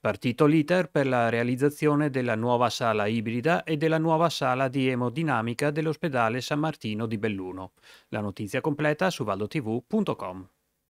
partito l'iter per la realizzazione della nuova sala ibrida e della nuova sala di emodinamica dell'ospedale San Martino di Belluno. La notizia completa su valdotv.com.